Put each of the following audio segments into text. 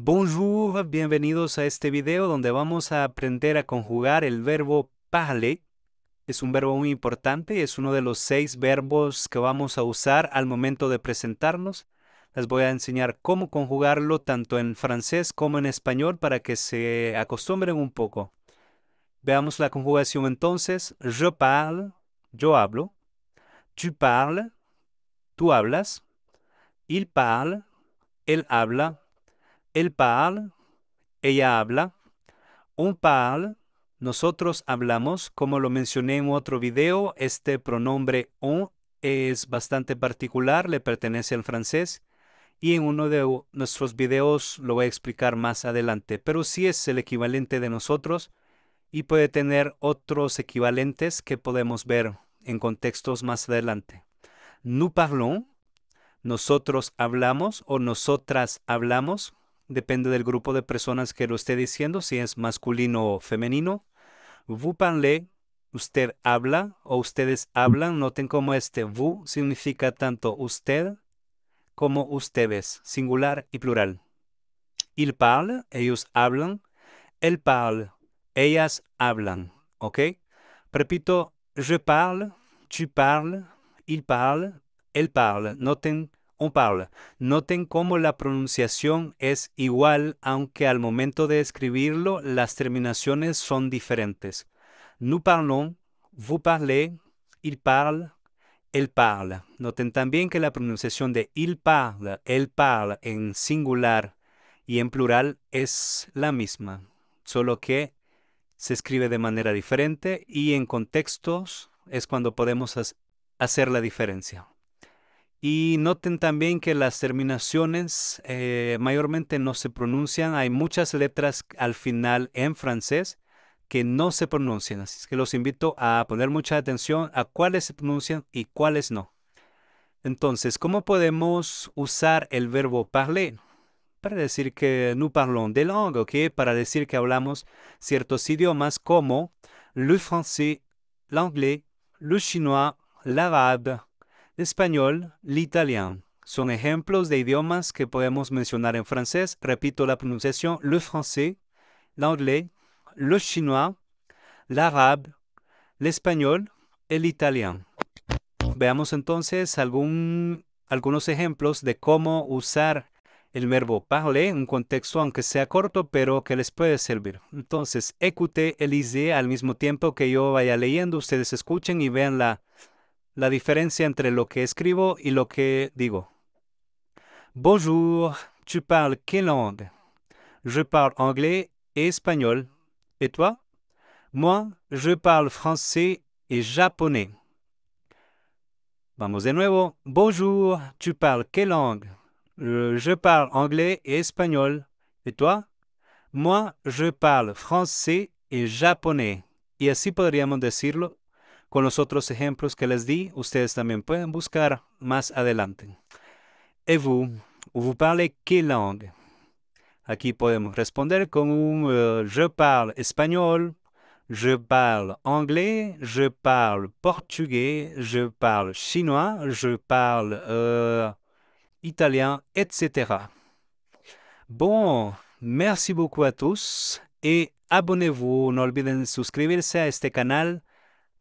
Bonjour, bienvenidos a este video donde vamos a aprender a conjugar el verbo parler. Es un verbo muy importante, y es uno de los seis verbos que vamos a usar al momento de presentarnos. Les voy a enseñar cómo conjugarlo tanto en francés como en español para que se acostumbren un poco. Veamos la conjugación entonces. Je parle, yo hablo. Tu parles, tú hablas. Il parle, él habla el parle, ella habla. Un parle, nosotros hablamos. Como lo mencioné en otro video, este pronombre on es bastante particular, le pertenece al francés. Y en uno de nuestros videos lo voy a explicar más adelante. Pero sí es el equivalente de nosotros y puede tener otros equivalentes que podemos ver en contextos más adelante. Nous parlons, nosotros hablamos o nosotras hablamos depende del grupo de personas que lo esté diciendo, si es masculino o femenino. Vous parlez, usted habla o ustedes hablan. Noten cómo este vous significa tanto usted como ustedes, singular y plural. Il parle, ellos hablan. El parle, ellas hablan. ¿Ok? Repito, je parle, tu parles, il parle, elle parle. Noten on Noten cómo la pronunciación es igual, aunque al momento de escribirlo las terminaciones son diferentes. Nous parlons, vous parlez, il parle, él parle. Noten también que la pronunciación de il parle, él parle en singular y en plural es la misma, solo que se escribe de manera diferente y en contextos es cuando podemos hacer la diferencia. Y noten también que las terminaciones eh, mayormente no se pronuncian. Hay muchas letras al final en francés que no se pronuncian. Así que los invito a poner mucha atención a cuáles se pronuncian y cuáles no. Entonces, ¿cómo podemos usar el verbo parler? Para decir que no parlons de langue, Para decir que hablamos ciertos idiomas como le français, l'anglais, le chinois, l'arabe, español, italiano. Son ejemplos de idiomas que podemos mencionar en francés. Repito la pronunciación, le français, l'anglais, le chinois, l'arabe, l'espagnol, el italiano. Veamos entonces algún, algunos ejemplos de cómo usar el verbo parler en un contexto aunque sea corto, pero que les puede servir. Entonces, écoutez, Elise, al mismo tiempo que yo vaya leyendo, ustedes escuchen y vean la la différence entre lo que escribo et lo que digo. Bonjour, tu parles quelle langue Je parle anglais et espagnol. Et toi Moi, je parle français et japonais. Vamos de nuevo. Bonjour, tu parles quelle langue euh, Je parle anglais et espagnol. Et toi Moi, je parle français et japonais. Y así podríamos decirlo con los otros ejemplos que les di, ustedes también pueden buscar más adelante. Et vous, vous parlez quelle langue? Aquí podemos responder répondre eh, comme je parle espagnol, je parle anglais, je parle portugais, je parle chinois, je parle euh, italien, etc. Bon, merci beaucoup à tous et abonnez-vous. de vous abonner à este canal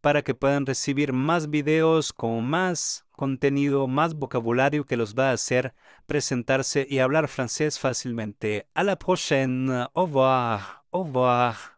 para que puedan recibir más videos con más contenido, más vocabulario que los va a hacer presentarse y hablar francés fácilmente. A la prochaine. Au revoir. Au revoir.